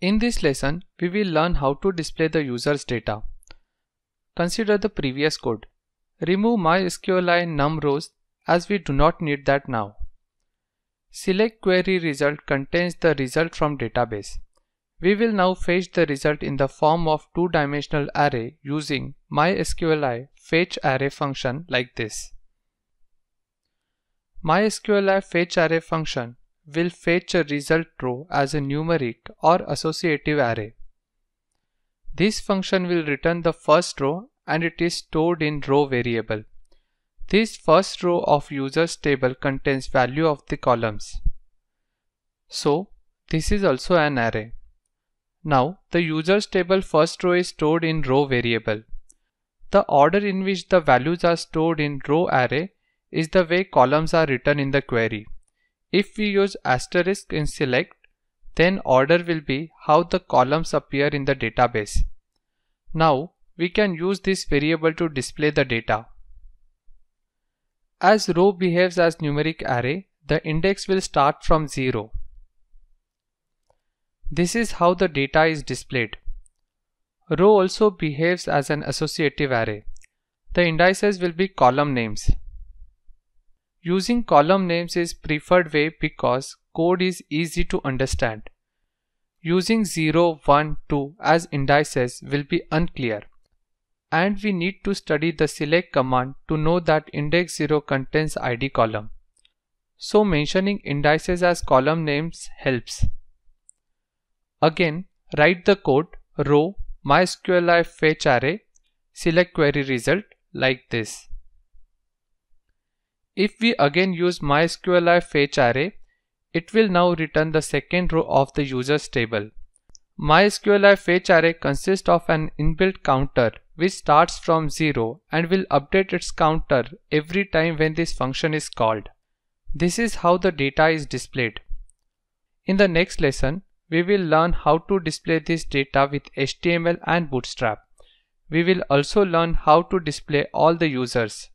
In this lesson, we will learn how to display the user's data. Consider the previous code. Remove MySQL and num rows as we do not need that now. Select query result contains the result from database. We will now fetch the result in the form of two-dimensional array using MySQLi fetch array function like this. MySQLi fetch array function will fetch a result row as a numeric or associative array. This function will return the first row and it is stored in row variable. This first row of users table contains value of the columns. So this is also an array. Now the users table first row is stored in row variable. The order in which the values are stored in row array is the way columns are written in the query. If we use asterisk in select, then order will be how the columns appear in the database. Now we can use this variable to display the data. As row behaves as numeric array, the index will start from 0. This is how the data is displayed. Row also behaves as an associative array. The indices will be column names. Using column names is preferred way because code is easy to understand. Using 0, 1, 2 as indices will be unclear. And we need to study the select command to know that index 0 contains id column. So mentioning indices as column names helps. Again, write the code row mysqli fetch array select query result like this. If we again use MySQLi fetch array, it will now return the second row of the users table. MySQLi fetch array consists of an inbuilt counter which starts from 0 and will update its counter every time when this function is called. This is how the data is displayed. In the next lesson, we will learn how to display this data with HTML and Bootstrap. We will also learn how to display all the users.